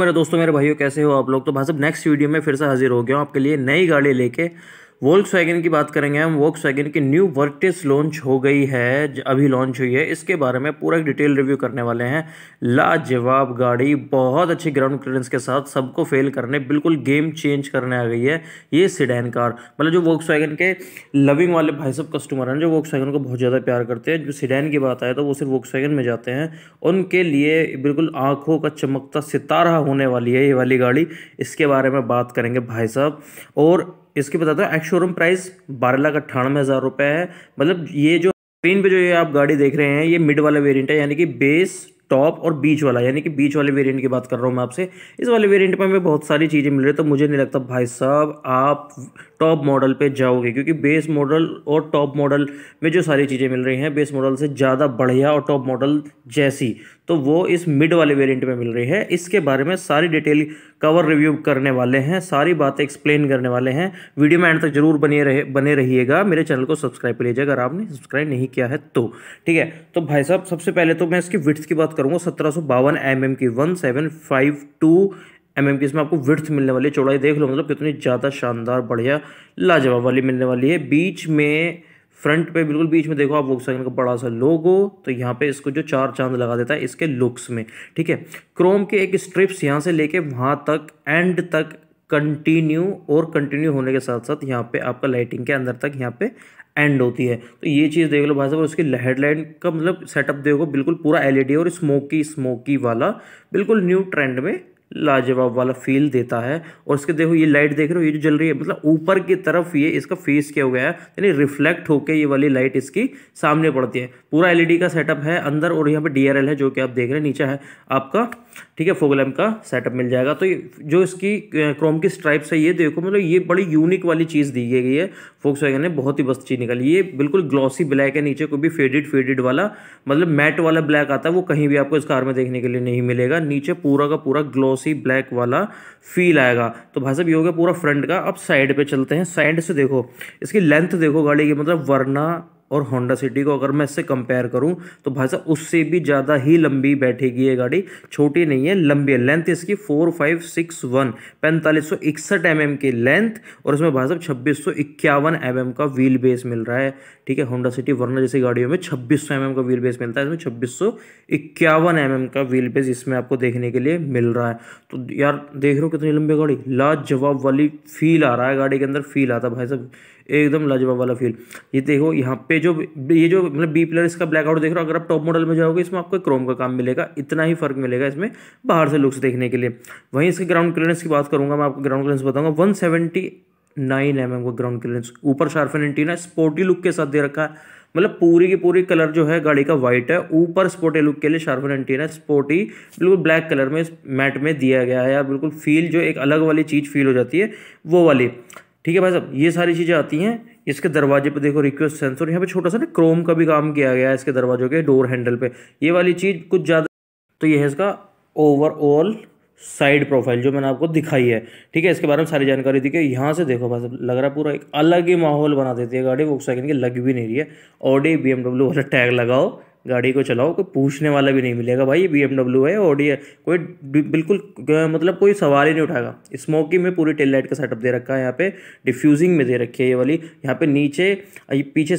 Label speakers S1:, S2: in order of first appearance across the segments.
S1: मेरे दोस्तों मेरे भाइयों कैसे हो आप लोग तो भाई साहब नेक्स्ट वीडियो में फिर से हाजिर हो गया हूँ आपके लिए नई गाड़ी लेके वोल्स की बात करेंगे हम वोक्स की न्यू वर्टिस लॉन्च हो गई है अभी लॉन्च हुई है इसके बारे में पूरा डिटेल रिव्यू करने वाले हैं लाजवाब गाड़ी बहुत अच्छी ग्राउंड क्लियरेंस के साथ सबको फेल करने बिल्कुल गेम चेंज करने आ गई है ये सीडैन कार मतलब जो वोक्स के लविंग वाले भाई सब कस्टमर हैं जो वोक्स को बहुत ज़्यादा प्यार करते हैं जो सीडैन की बात आए तो वो सिर्फ वोक्स में जाते हैं उनके लिए बिल्कुल आँखों का चमकता सितारा होने वाली है ये वाली गाड़ी इसके बारे में बात करेंगे भाई साहब और इसके बता दो एक्स शोरूम प्राइस बारह लाख अट्ठानवे हज़ार रुपये है मतलब ये जो स्क्रीन पे जो ये आप गाड़ी देख रहे हैं ये मिड वाला वेरिएंट है यानी कि बेस टॉप और बीच वाला यानी कि बीच वाले वेरिएंट की बात कर रहा हूँ मैं आपसे इस वाले वेरिएंट पर हमें बहुत सारी चीज़ें मिल रही है तो मुझे नहीं लगता भाई साहब आप टॉप मॉडल पे जाओगे क्योंकि बेस मॉडल और टॉप मॉडल में जो सारी चीज़ें मिल रही हैं बेस मॉडल से ज़्यादा बढ़िया और टॉप मॉडल जैसी तो वो इस मिड वाले वेरिएंट में मिल रही है इसके बारे में सारी डिटेल कवर रिव्यू करने वाले हैं सारी बातें एक्सप्लेन करने वाले हैं वीडियो में एंड तक जरूर बने रहे बने रहिएगा मेरे चैनल को सब्सक्राइब कर लीजिएगा अगर आपने सब्सक्राइब नहीं किया है तो ठीक है तो भाई साहब सबसे पहले तो मैं इसकी विथ की बात करूँगा सत्रह सौ बावन एम mm एम की one seven five two M M की इसमें आपको विर्थ मिलने वाली है चौड़ाई देख लो मतलब कितनी ज़्यादा शानदार बढ़िया लाजवाब वाली मिलने वाली है बीच में फ्रंट पे बिल्कुल बीच में देखो आप वोक्सवैगन का बड़ा सा लोगो तो यहाँ पे इसको जो चार चांद लगा देता है इसके लुक्स में ठीक है क्रोम के एक स्ट्रिप्स यहाँ से लेके वहाँ तक एंड तक कंटिन्यू और कंटिन्यू होने के साथ साथ यहाँ पे आपका लाइटिंग के अंदर तक यहाँ पे एंड होती है तो ये चीज़ देख लो भाई साहब उसकी हेडलाइट का मतलब सेटअप देखो बिल्कुल पूरा एल और स्मोकी स्मोकी वाला बिल्कुल न्यू ट्रेंड में लाजवाब वाला फील देता है और इसके देखो ये लाइट देख रहे हो ये जो जल रही है मतलब ऊपर की तरफ ये इसका फेस क्या हो गया है यानी रिफ्लेक्ट होकर ये वाली लाइट इसकी सामने पड़ती है पूरा एलईडी का सेटअप है अंदर और यहाँ पे डीआरएल है जो कि आप देख रहे हैं नीचे है आपका ठीक है फोगलैम का सेटअप मिल जाएगा तो जो इसकी क्रोम की स्ट्राइप्स है ये देखो मतलब ये बड़ी यूनिक वाली चीज़ दी गई है फोक्स वैगन ने बहुत ही बस्त चीज़ निकाली ये बिल्कुल ग्लॉसी ब्लैक है नीचे कोई भी फेडेड फेडेड वाला मतलब मैट वाला ब्लैक आता है वो कहीं भी आपको इस कार में देखने के लिए नहीं मिलेगा नीचे पूरा का पूरा ग्लॉसी ब्लैक वाला फील आएगा तो भाई साहब ये हो गया पूरा फ्रंट का अब साइड पर चलते हैं साइड से देखो इसकी लेंथ देखो गाड़ी की मतलब वरना और होंडा सिटी को अगर मैं इससे कंपेयर करूं तो भाई साहब उससे भी ज़्यादा ही लंबी बैठेगी ये गाड़ी छोटी नहीं है लंबी है लेंथ इसकी फोर फाइव सिक्स वन पैंतालीस सौ इकसठ एम एम की लेंथ और इसमें भाई साहब छब्बीस सौ इक्यावन एम एम का व्हील बेस मिल रहा है ठीक है होंडा सिटी वर्ना जैसी गाड़ियों में छब्बीस सौ एम एम का व्हील बेस मिलता है इसमें छब्बीस सौ इक्यावन एम एम का व्हील बेस इसमें आपको देखने के लिए मिल रहा है तो यार देख रहे हो कितनी लंबी गाड़ी लाजवाब वाली फील आ रहा है गाड़ी के अंदर फील आता भाई साहब एकदम लाजवाब वाला फील ये देखो यहाँ पे जो ये जो मतलब बी प्लर इसका ब्लैकआउट देख रहे हो अगर आप टॉप मॉडल में जाओगे इसमें आपको क्रोम का काम मिलेगा इतना ही फर्क मिलेगा इसमें बाहर से लुक्स देखने के लिए वहीं इसके ग्राउंड क्लियरेंस की बात करूँगा मैं आपको ग्राउंड क्लियरेंस बताऊँगा one seventy nine M M का ग्राउंड क्लियरेंस ऊपर शार्फन एंटीना स्पोर्टी लुक के साथ दे रखा है मतलब पूरी की पूरी कलर जो है गाड़ी का वाइट है ऊपर स्पोर्टी लुक के लिए शार्फन एंटीना स्पोर्टी बिल्कुल ब्लैक कलर में मैट में दिया गया है या बिल्कुल फील जो एक अलग वाली चीज़ फील हो जाती है वो वाली ठीक है भाई साहब ये सारी चीज़ें आती हैं इसके दरवाजे पे देखो रिक्वेस्ट सेंसर यहाँ पे छोटा सा ना क्रोम का भी काम किया गया है इसके दरवाजों के डोर हैंडल पे ये वाली चीज़ कुछ ज़्यादा तो ये है इसका ओवरऑल साइड प्रोफाइल जो मैंने आपको दिखाई है ठीक है इसके बारे में सारी जानकारी दी कि यहाँ से देखो भाई साहब लग रहा है पूरा एक अलग ही माहौल बना देती है गाड़ी वो सेकंड की लग भी नहीं रही है ऑडी बी वाला टैग लगाओ गाड़ी को चलाओ कोई पूछने वाला भी नहीं मिलेगा भाई ये बी है ऑडी है कोई बिल्कुल मतलब कोई सवाल ही नहीं उठाएगा स्मोकिंग में पूरी टेल लाइट का सेटअप दे रखा है यहाँ पे डिफ्यूजिंग में दे रखी है ये वाली यहाँ पे नीचे ये पीछे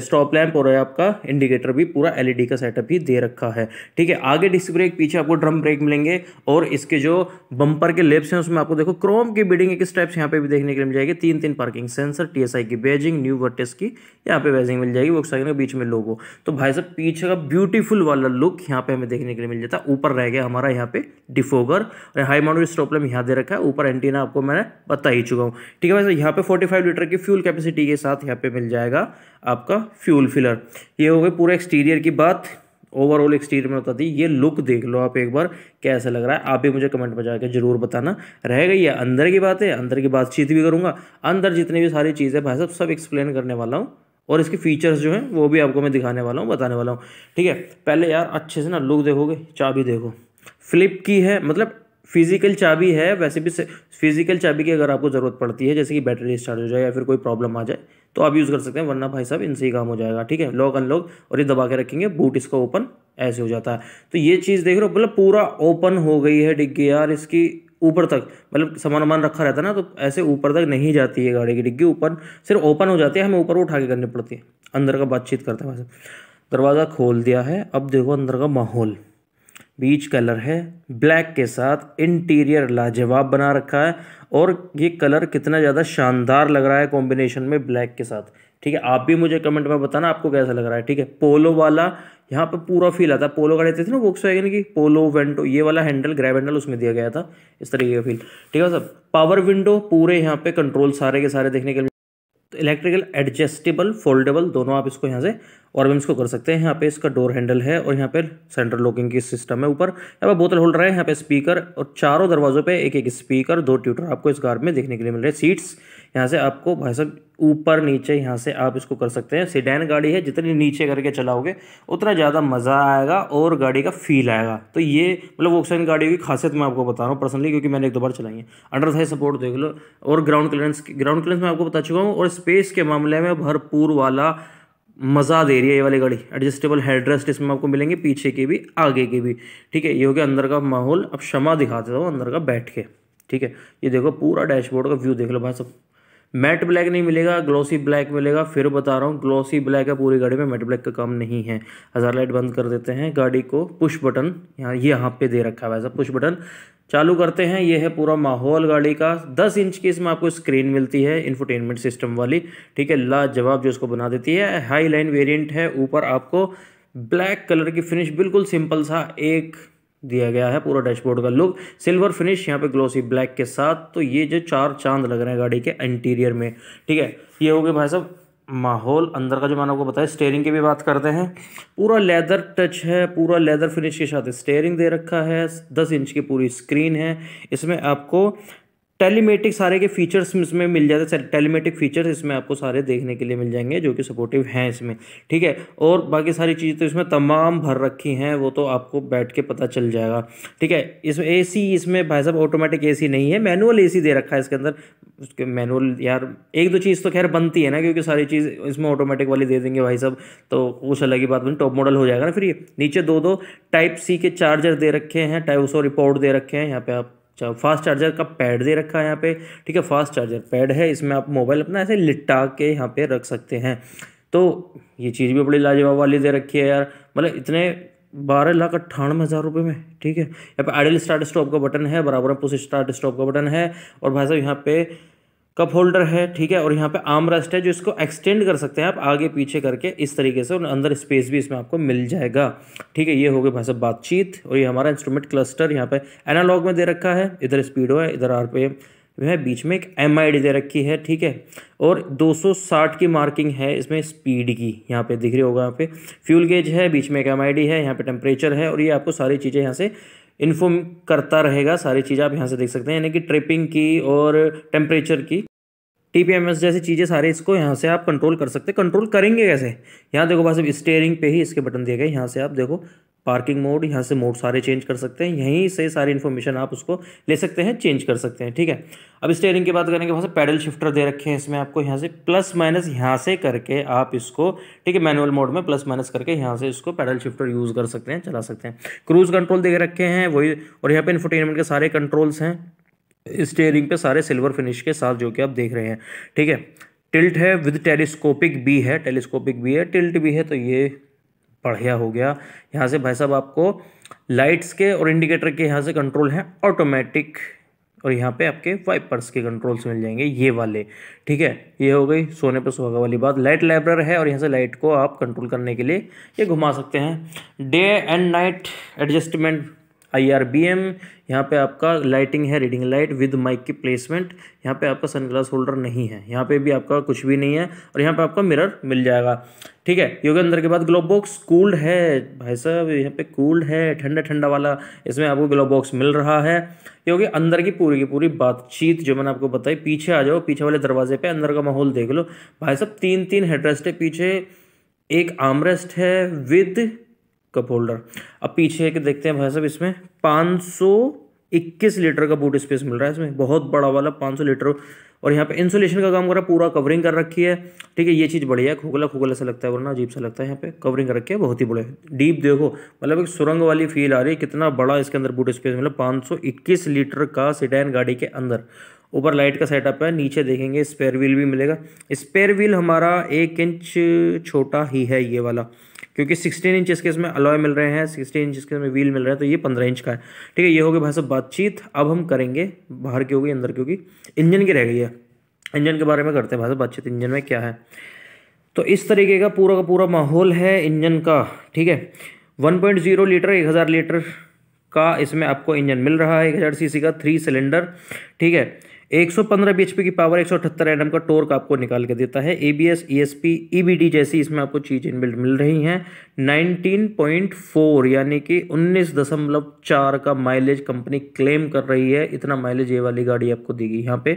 S1: स्टॉप लैम्प और आपका इंडिकेटर भी पूरा एल e का सेटअप ही दे रखा है ठीक है आगे डिस्क ब्रेक पीछे आपको ड्रम ब्रेक मिलेंगे और इसके जो बम्पर के लेप्स हैं उसमें आपको देखो क्रोम की बिडिंग एक स्टेप्स यहाँ पे भी देखने के लिए मिल जाएगी तीन तीन पार्किंग सेंसर टी की बेजिंग न्यू वर्टेस की यहाँ पे बेजिंग मिल जाएगी वो बीच में लोगो तो भाई साहब पीछे का ब्यूटीफुल वाला लुक यहाँ पे हमें देखने के लिए मिल जाता है ऊपर रह गया हमारा यहाँ पे डिफोगर और हाई माउंटेड स्टॉपलम यहाँ दे रखा है ऊपर एंटीना आपको मैंने बता ही चुका हूँ ठीक है वैसे यहाँ पे 45 लीटर की फ्यूल कैपेसिटी के साथ यहाँ पे मिल जाएगा आपका फ्यूल फिलर ये हो गई पूरा एक्सटीरियर की बात ओवरऑल एक्सटीरियर में बता दी ये लुक देख लो आप एक बार कैसा लग रहा है आप भी मुझे कमेंट में जाकर जरूर बताना रह गई है अंदर की बात है अंदर की बातचीत भी करूँगा अंदर जितनी भी सारी चीज़ें भाई साहब सब एक्सप्लेन करने वाला हूँ और इसके फीचर्स जो हैं वो भी आपको मैं दिखाने वाला हूँ बताने वाला हूँ ठीक है पहले यार अच्छे से ना लुक देखोगे चाबी देखो फ्लिप की है मतलब फिजिकल चाबी है वैसे भी फिजिकल चाबी की अगर आपको ज़रूरत पड़ती है जैसे कि बैटरी स्टार्ट हो जाए या फिर कोई प्रॉब्लम आ जाए तो आप यूज़ कर सकते हैं वरना भाई साहब इनसे ही काम हो जाएगा ठीक है लॉक अनलॉक और ये दबा के रखेंगे बूट इसका ओपन ऐसे हो जाता है तो ये चीज़ देख रहे हो मतलब पूरा ओपन हो गई है डिग्गी यार इसकी ऊपर तक मतलब सामान वामान रखा रहता है ना तो ऐसे ऊपर तक नहीं जाती है गाड़ी की डिग्गी ऊपर सिर्फ ओपन हो जाती है हमें ऊपर उठा के करनी पड़ती है अंदर का बातचीत करते हैं वैसे दरवाज़ा खोल दिया है अब देखो अंदर का माहौल बीच कलर है ब्लैक के साथ इंटीरियर लाजवाब बना रखा है और ये कलर कितना ज़्यादा शानदार लग रहा है कॉम्बिनेशन में ब्लैक के साथ ठीक है आप भी मुझे कमेंट में बताना आपको कैसा लग रहा है ठीक है पोलो वाला यहाँ पर पूरा फील आता है पोलो का देते थे ना वोक्स वैगन की पोलो वेंटो ये वाला हैंडल ग्रैब हैंडल उसमें दिया गया था इस तरीके का फील ठीक है सर पावर विंडो पूरे यहाँ पे कंट्रोल सारे के सारे देखने के लिए तो इलेक्ट्रिकल एडजस्टेबल फोल्डेबल दोनों आप इसको यहाँ से और भी इसको कर सकते हैं यहाँ पे इसका डोर हैंडल है और यहाँ पे सेंटर लॉकिंग की सिस्टम है ऊपर यहाँ पे बोतल होल्डर है यहाँ पे स्पीकर और चारों दरवाजों पे एक एक स्पीकर दो ट्यूटर आपको इस कार में देखने के लिए मिल रहे हैं सीट्स यहाँ से आपको भाई साहब ऊपर नीचे यहाँ से आप इसको कर सकते हैं सीडैन गाड़ी है जितनी नीचे करके चलाओगे उतना ज़्यादा मज़ा आएगा और गाड़ी का फील आएगा तो ये मतलब वोक्सन गाड़ी की खासियत मैं आपको बता रहा हूँ पर्सनली क्योंकि मैंने एक दो बार चलाई है अंडर थाई सपोर्ट देख लो और ग्राउंड क्लियरेंस ग्राउंड क्लियरेंस मैं आपको बता चुका हूँ और स्पेस के मामले में भरपूर वाला मज़ा दे रही है ये वाली गाड़ी एडजस्टेबल हेडरेस्ट इसमें आपको मिलेंगे पीछे के भी आगे के भी ठीक है ये हो गया अंदर का माहौल अब क्षमा दिखा देता हूँ अंदर का बैठ के ठीक है ये देखो पूरा डैशबोर्ड का व्यू देख लो भाई सब मैट ब्लैक नहीं मिलेगा ग्लोसी ब्लैक मिलेगा फिर बता रहा हूँ ग्लोसी ब्लैक है पूरी गाड़ी में मैट ब्लैक का काम नहीं है हज़ार लाइट बंद कर देते हैं गाड़ी को पुश बटन यहाँ ये यहाँ पे दे रखा है वैसा पुश बटन चालू करते हैं ये है पूरा माहौल गाड़ी का दस इंच की इसमें आपको स्क्रीन मिलती है इन्फोटेनमेंट सिस्टम वाली ठीक है लाजवाब जो इसको बना देती है हाई लाइन वेरियंट है ऊपर आपको ब्लैक कलर की फिनिश बिल्कुल सिंपल सा एक दिया गया है पूरा डैशबोर्ड का लुक सिल्वर फिनिश यहाँ पे ग्लोसी ब्लैक के साथ तो ये जो चार चांद लग रहे हैं गाड़ी के इंटीरियर में ठीक है ये हो गया भाई साहब माहौल अंदर का जो मैंने आपको बताया स्टेयरिंग की भी बात करते हैं पूरा लेदर टच है पूरा लेदर फिनिश के साथ स्टेयरिंग दे रखा है दस इंच की पूरी स्क्रीन है इसमें आपको टेलीमेटिक सारे के फीचर्स इसमें मिल जाते हैं टेलीमेटिक फीचर्स इसमें आपको सारे देखने के लिए मिल जाएंगे जो कि सपोर्टिव हैं इसमें ठीक है और बाकी सारी चीज़ें तो इसमें तमाम भर रखी हैं वो तो आपको बैठ के पता चल जाएगा ठीक है इसमें ए इसमें भाई साहब ऑटोमेटिक ए नहीं है मैनुअल ए दे रखा है इसके अंदर उसके मैनुअल यार एक दो चीज़ तो खैर बनती है ना क्योंकि सारी चीज़ इसमें ऑटोमेटिक वाली दे देंगे भाई साहब तो उस अलग ही बात बनी टॉप मॉडल हो जाएगा ना फिर ये नीचे दो दो टाइप सी के चार्जर दे रखे हैं टाइप सॉरी पोर्ट दे रखे हैं यहाँ पे आप फास्ट अच्छा, चार्जर का पैड दे रखा है यहाँ पे ठीक है फास्ट चार्जर पैड है इसमें आप मोबाइल अपना ऐसे लिटा के यहाँ पे रख सकते हैं तो ये चीज़ भी बड़ी लाजवाब वाली दे रखी है यार मतलब इतने बारह लाख अट्ठानवे हज़ार रुपये में ठीक है यहाँ पे आइडल स्टार्ट स्टॉप का बटन है बराबर पुश स्टार्ट स्टॉप का बटन है और भाई साहब यहाँ पे कप होल्डर है ठीक है और यहाँ पे आम रेस्ट है जो इसको एक्सटेंड कर सकते हैं आप आगे पीछे करके इस तरीके से और अंदर स्पेस भी इसमें आपको मिल जाएगा ठीक है ये हो गई भाई साहब बातचीत और ये हमारा इंस्ट्रूमेंट क्लस्टर यहाँ पे एनालॉग में दे रखा है इधर स्पीडो है इधर आर है बीच में एक एम दे रखी है ठीक है और 260 की मार्किंग है इसमें स्पीड की यहाँ पे दिख रही होगा यहाँ पे फ्यूल गेज है बीच में एक एम है यहाँ पे टेम्परेचर है और ये आपको सारी चीज़ें यहाँ से इन्फॉर्म करता रहेगा सारी चीज़ें आप यहाँ से देख सकते हैं यानी कि ट्रिपिंग की और टेम्परेचर की टी पी एम एस जैसी चीज़ें सारे इसको यहाँ से आप कंट्रोल कर सकते हैं कंट्रोल करेंगे कैसे यहाँ देखो बस अब स्टेयरिंग पे ही इसके बटन दिए गए यहाँ से आप देखो पार्किंग मोड यहाँ से मोड सारे चेंज कर सकते हैं यहीं से सारी इन्फॉर्मेशन आप उसको ले सकते हैं चेंज कर सकते हैं ठीक है अब स्टेयरिंग की बात करेंगे वहाँ से पैडल शिफ्टर दे रखे हैं इसमें आपको यहाँ से प्लस माइनस यहाँ से करके आप इसको ठीक है मैनुअल मोड में प्लस माइनस करके यहाँ से इसको पैडल शिफ्टर यूज़ कर सकते हैं चला सकते हैं क्रूज़ कंट्रोल दे रखे हैं वही और यहाँ पर इन्फोटेनमेंट के सारे कंट्रोल्स हैं स्टेयरिंग पे सारे सिल्वर फिनिश के साथ जो कि आप देख रहे हैं ठीक है टिल्ट है विद टेलीस्कोपिक बी है टेलीस्कोपिक बी है टिल्ट भी है तो ये बढ़िया हो गया यहाँ से भाई साहब आपको लाइट्स के और इंडिकेटर के यहाँ से कंट्रोल हैं ऑटोमेटिक और यहाँ पे आपके वाइपर्स के कंट्रोल्स मिल जाएंगे ये वाले ठीक है ये हो गई सोने पर सुहागा वाली बात लाइट लाइब्रेर है और यहाँ से लाइट को आप कंट्रोल करने के लिए ये घुमा सकते हैं day and night adjustment I R V M यहाँ पर आपका लाइटिंग है रीडिंग लाइट विद माइक की प्लेसमेंट यहाँ पे आपका सनग्लास होल्डर नहीं है यहाँ पे भी आपका कुछ भी नहीं है और यहाँ पे आपका मिरर मिल जाएगा ठीक है योगे अंदर के बाद ग्लोब बॉक्स कूल्ड है भाई साहब यहाँ पे कूल्ड है ठंडा ठंडा वाला इसमें आपको ग्लोब बॉक्स मिल रहा है योगे अंदर की पूरी की पूरी बातचीत जो मैंने आपको बताई पीछे आ जाओ पीछे वाले दरवाजे पे अंदर का माहौल देख लो भाई साहब तीन तीन हेडरेस्ट है पीछे एक आमरेस्ट है विद कप होल्डर अब पीछे के देखते हैं भाई साहब इसमें पाँच सौ इक्कीस लीटर का बूट स्पेस मिल रहा है इसमें बहुत बड़ा वाला 500 सौ लीटर और यहाँ पे इंसुलेशन का काम कर रहा है पूरा कवरिंग कर रखी है ठीक है ये चीज़ बढ़िया है खोखला खोखला सा लगता है वरना अजीब सा लगता है यहाँ पे कवरिंग कर रखी है बहुत ही बड़े डीप देखो मतलब एक सुरंग वाली फील आ रही है कितना बड़ा इसके अंदर बूट स्पेस मिला पाँच लीटर का सिटैन गाड़ी के अंदर ऊपर लाइट का सेटअप है नीचे देखेंगे स्पेयर व्हील भी मिलेगा स्पेयर व्हील हमारा एक इंच छोटा ही है ये वाला क्योंकि सिक्सटीन इंच के इसमें अलॉय मिल रहे हैं 16 इंच के इसमें व्हील मिल रहे हैं तो ये पंद्रह इंच का है ठीक है ये हो गया भाई साहब बातचीत अब हम करेंगे बाहर की होगी अंदर की होगी इंजन की रह गई है इंजन के बारे में करते हैं भाई साहब बातचीत इंजन में क्या है तो इस तरीके का पूरा का पूरा माहौल है इंजन का ठीक है वन पॉइंट जीरो लीटर एक हज़ार लीटर का इसमें आपको इंजन मिल रहा है एक हज़ार सी का थ्री सिलेंडर ठीक है 115 पी की पावर 178 एनएम का टोर्क आपको निकाल के देता है एबीएस ईएसपी ईबीडी जैसी इसमें आपको चीज इनबिल्ट मिल रही हैं 19.4 यानी कि 19.4 का माइलेज कंपनी क्लेम कर रही है इतना माइलेज ये वाली गाड़ी आपको देगी यहाँ पे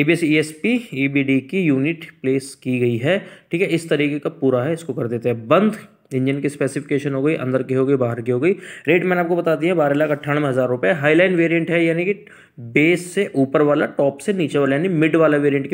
S1: एबीएस ईएसपी ईबीडी की यूनिट प्लेस की गई है ठीक है इस तरीके का पूरा है इसको कर देते हैं बंद इंजन की स्पेसिफिकेशन हो गई अंदर की हो गई बाहर की हो गई रेट मैंने आपको बता दिया बारह लाख अट्ठानवे हज़ार रुपये हाईलाइन वेरियंट है यानी कि बेस से ऊपर वाला टॉप से नीचे वाला यानी मिड वाला वेरियंट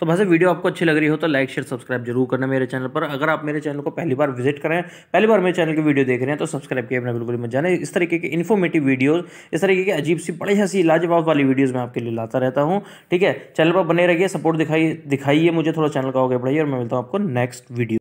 S1: तो भाई वीडियो आपको अच्छी लग रही हो तो लाइक शेयर सब्सक्राइब जरूर करना मेरे चैनल पर अगर आप मेरे चैनल को पहली बार विजिट कर रहे हैं पहली बार मेरे चैनल की वीडियो देख रहे हैं तो सब्सक्राइब किए अपना बिल्कुल मत जाने इस तरीके के इन्फॉर्मेटिव वीडियोस इस तरीके की अजीब सी बढ़िया सी लाजवाब वाली वीडियोज़ मैं आपके लिए लाता रहता हूँ ठीक है चैनल पर बने रहिए सपोर्ट दिखाइए दिखाइए मुझे थोड़ा चैनल का आगे बढ़ाइए और मैं मिलता हूँ आपको नेक्स्ट वीडियो